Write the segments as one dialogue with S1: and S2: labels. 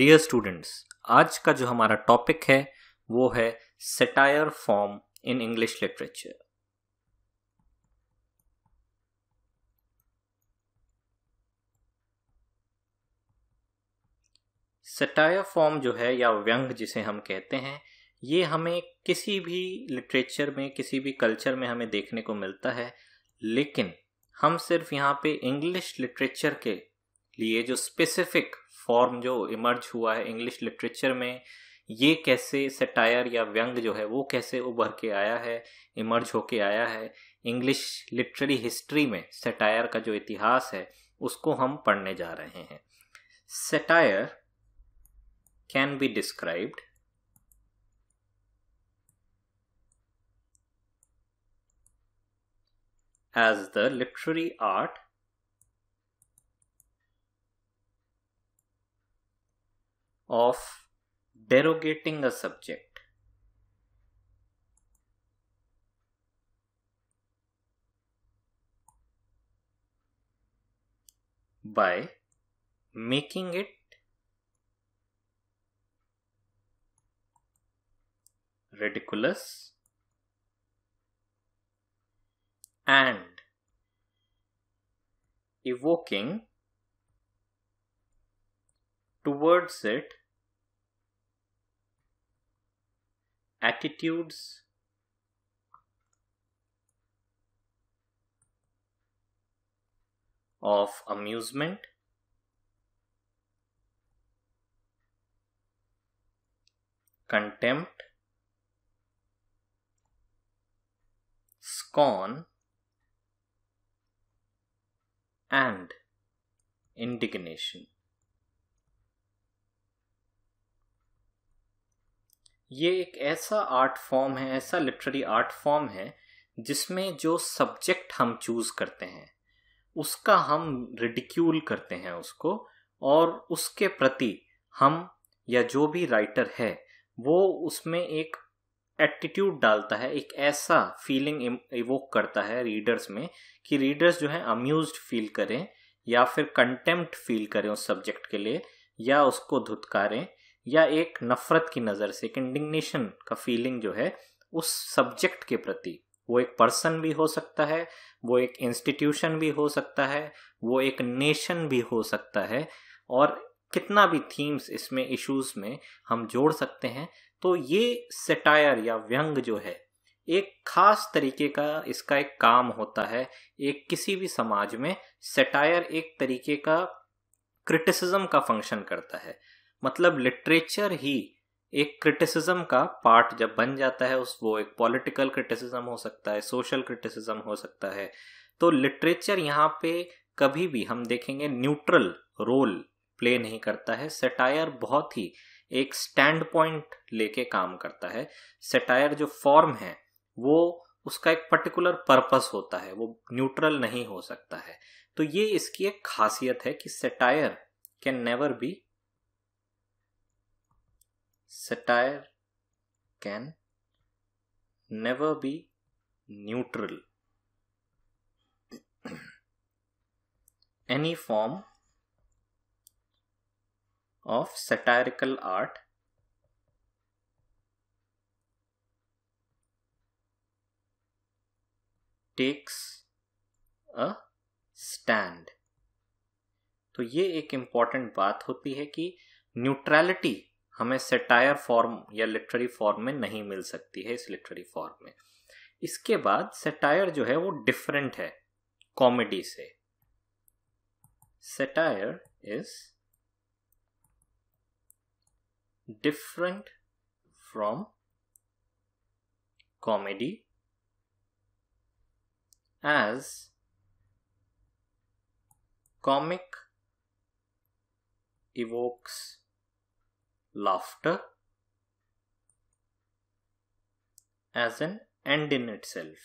S1: Dear students आज का जो हमारा टॉपिक है वो है satire form in English literature satire form जो है या व्यंग जिसे हम कहते हैं ये हमें किसी भी लिटरेचर में किसी भी कल्चर में हमें देखने को मिलता है लेकिन हम सिर्फ यहाँ पे इंग्लिश लिटरेचर के लिए जो स्पेसिफिक फॉर्म जो इमर्ज हुआ है इंग्लिश लिटरेचर में ये कैसे सेटायर या व्यंग जो है वो कैसे उभर के आया है इमर्ज होके आया है इंग्लिश लिटरेरी हिस्ट्री में सेटायर का जो इतिहास है उसको हम पढ़ने जा रहे हैं satire can be described as the literary art of derogating a subject. by making it ridiculous and evoking towards it attitudes of amusement contempt scorn and indignation ये एक ऐसा आर्ट फॉर्म है ऐसा लिटरेरी आर्ट फॉर्म है जिसमें जो subject हम choose करते हैं उसका हम रिडिक्यूल करते हैं उसको और उसके प्रति हम या जो भी राइटर है वो उसमें एक एटीट्यूड डालता है एक ऐसा फीलिंग इवोक करता है रीडर्स में कि रीडर्स जो है अम्यूज फील करें या फिर कंटेम्प्ट फील करें उस सब्जेक्ट के लिए या उसको धुतकारें या एक नफरत की नज़र से एक इंडिग्नेशन का फीलिंग जो है उस सब्जेक्ट के प्रति वो एक पर्सन भी हो सकता है वो एक इंस्टीट्यूशन भी हो सकता है वो एक नेशन भी हो सकता है और कितना भी थीम्स इसमें इश्यूज में हम जोड़ सकते हैं तो ये सेटायर या व्यंग जो है एक खास तरीके का इसका एक काम होता है एक किसी भी समाज में सेटायर एक तरीके का क्रिटिसिज्म का फंक्शन करता है मतलब लिटरेचर ही एक क्रिटिसिज्म का पार्ट जब बन जाता है उस वो एक पॉलिटिकल क्रिटिसिज्म हो सकता है सोशल क्रिटिसिज्म हो सकता है तो लिटरेचर यहाँ पे कभी भी हम देखेंगे न्यूट्रल रोल प्ले नहीं करता है सेटायर बहुत ही एक स्टैंड पॉइंट लेके काम करता है सेटायर जो फॉर्म है वो उसका एक पर्टिकुलर पर्पस होता है वो न्यूट्रल नहीं हो सकता है तो ये इसकी एक खासियत है कि satire can never be satire can never be neutral. Any form of satirical art takes a stand. तो ये एक इंपॉर्टेंट बात होती है कि न्यूट्रैलिटी हमें सेटायर फॉर्म या लिटरेरी फॉर्म में नहीं मिल सकती है इस लिटरेरी फॉर्म में इसके बाद सेटायर जो है वो डिफरेंट है कॉमेडी से satire is different from comedy as comic evokes laughter as an end in itself.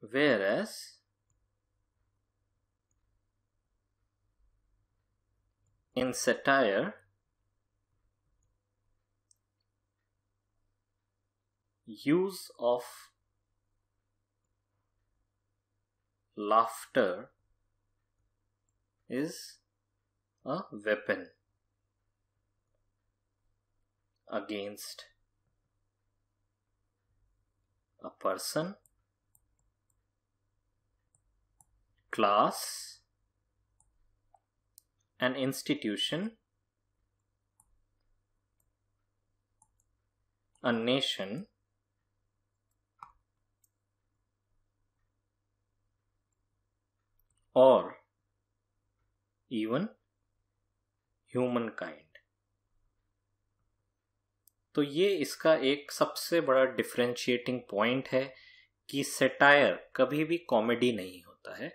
S1: Whereas in satire, use of laughter is a weapon against a person, class, an institution, a nation, or even humankind तो ये इसका एक सबसे बड़ा differentiating point है कि satire कभी भी कॉमेडी नहीं होता है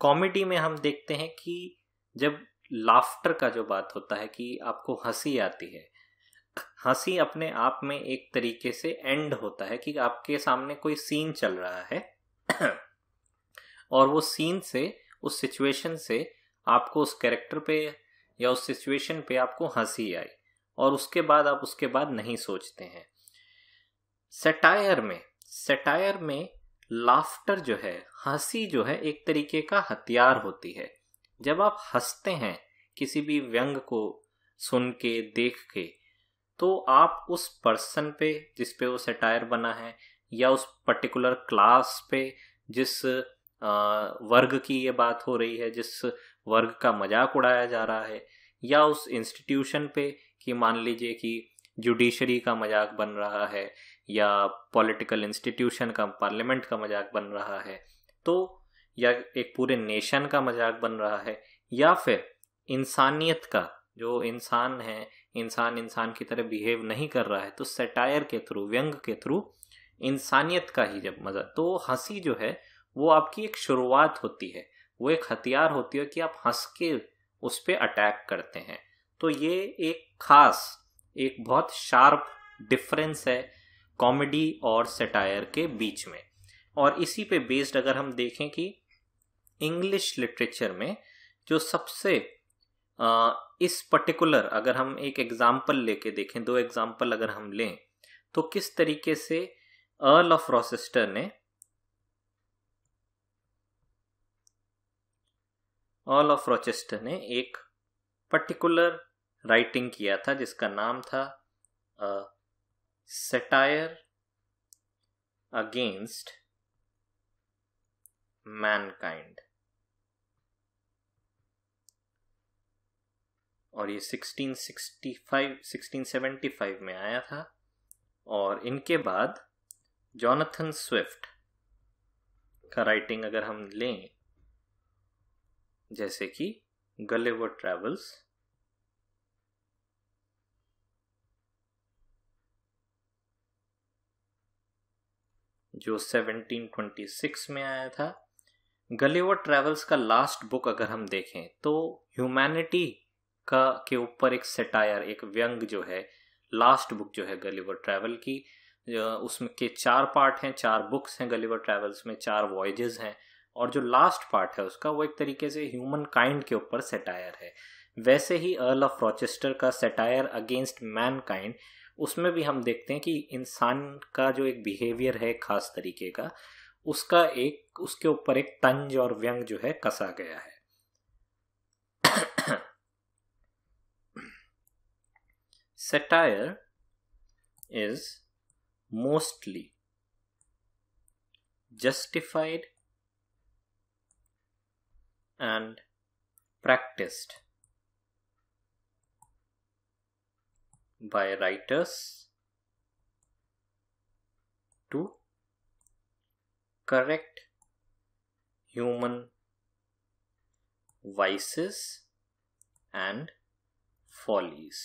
S1: कॉमेडी में हम देखते हैं कि जब लाफ्टर का जो बात होता है कि आपको हंसी आती है हंसी अपने आप में एक तरीके से एंड होता है कि आपके सामने कोई सीन चल रहा है और वो सीन से उस सिचुएशन से आपको उस कैरेक्टर पे या उस सिचुएशन पे आपको हंसी आई और उसके बाद आप उसके बाद नहीं सोचते हैं सेटायर में सेटायर में लाफ्टर जो है हंसी जो है एक तरीके का हथियार होती है जब आप हंसते हैं किसी भी व्यंग को सुन के देख के तो आप उस पर्सन पे जिस पे वो सेटायर बना है या उस पर्टिकुलर क्लास पे जिस वर्ग की ये बात हो रही है जिस वर्ग का मजाक उड़ाया जा रहा है या उस इंस्टीट्यूशन पे कि मान लीजिए कि जुडिशरी का मजाक बन रहा है या पॉलिटिकल इंस्टीट्यूशन का पार्लियामेंट का मजाक बन रहा है तो या एक पूरे नेशन का मजाक बन रहा है या फिर इंसानियत का जो इंसान है इंसान इंसान की तरह बिहेव नहीं कर रहा है तो सेटायर के थ्रू व्यंग के थ्रू इंसानियत का ही जब मजा तो हंसी जो है वो आपकी एक शुरुआत होती है वो एक हथियार होती है कि आप हंस के उस पर अटैक करते हैं तो ये एक खास एक बहुत शार्प डिफरेंस है कॉमेडी और सेटायर के बीच में और इसी पे बेस्ड अगर हम देखें कि इंग्लिश लिटरेचर में जो सबसे आ, इस पर्टिकुलर अगर हम एक एग्ज़ाम्पल लेके देखें दो एग्ज़ाम्पल अगर हम लें तो किस तरीके से अर्ल ऑफ रोसेस्टर ने ऑल ऑफ रोचेस्टर ने एक पर्टिकुलर राइटिंग किया था जिसका नाम था सेटायर अगेंस्ट मैनकाइंड और ये 1665 1675 में आया था और इनके बाद जॉनथन स्विफ्ट का राइटिंग अगर हम लें जैसे कि गलेवर ट्रैवल्स जो 1726 में आया था गलेवर ट्रैवल्स का लास्ट बुक अगर हम देखें तो ह्यूमैनिटी का के ऊपर एक सेटायर एक व्यंग जो है लास्ट बुक जो है गलेवर ट्रैवल की उसमें के चार पार्ट हैं चार बुक्स हैं गलीवर ट्रैवल्स में चार वॉयजेस हैं और जो लास्ट पार्ट है उसका वो एक तरीके से ह्यूमन काइंड के ऊपर सेटायर है वैसे ही अर्ल ऑफ रॉचेस्टर का सेटायर अगेंस्ट मैन काइंड उसमें भी हम देखते हैं कि इंसान का जो एक बिहेवियर है खास तरीके का उसका एक उसके ऊपर एक तंज और व्यंग जो है कसा गया है satire is mostly justified and practiced by writers to correct human vices and follies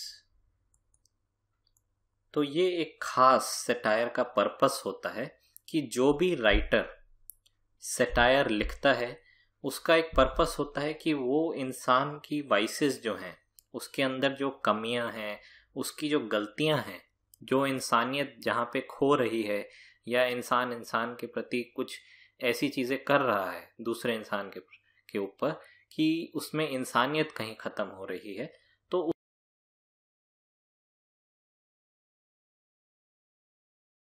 S1: तो ये एक खास सेटायर का पर्पस होता है कि जो भी राइटर सेटायर लिखता है उसका एक पर्पस होता है कि वो इंसान की वाइसेस जो हैं उसके अंदर जो कमियां हैं उसकी जो गलतियां हैं जो इंसानियत जहाँ पे खो रही है या इंसान इंसान के प्रति कुछ ऐसी चीज़ें कर रहा है दूसरे इंसान के के ऊपर कि उसमें इंसानियत कहीं ख़त्म हो रही है